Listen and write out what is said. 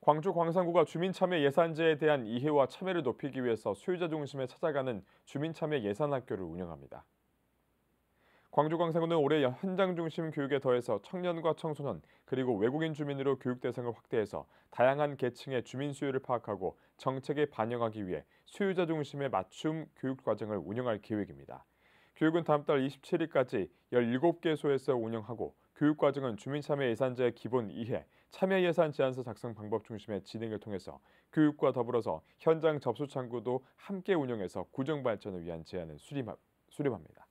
광주 광산구가 주민참여 예산제에 대한 이해와 참여를 높이기 위해서 소유자 중심에 찾아가는 주민참여 예산학교를 운영합니다. 광주 광산구는 올해 현장 중심 교육에 더해서 청년과 청소년 그리고 외국인 주민으로 교육 대상을 확대해서 다양한 계층의 주민 수요를 파악하고 정책에 반영하기 위해 소유자 중심의 맞춤 교육 과정을 운영할 계획입니다. 교육은 다음 달 27일까지 17개소에서 운영하고 교육과정은 주민참여 예산제 기본 이해, 참여 예산 제안서 작성 방법 중심의 진행을 통해서 교육과 더불어서 현장 접수 창구도 함께 운영해서 구정 발전을 위한 제안을 수립하, 수립합니다.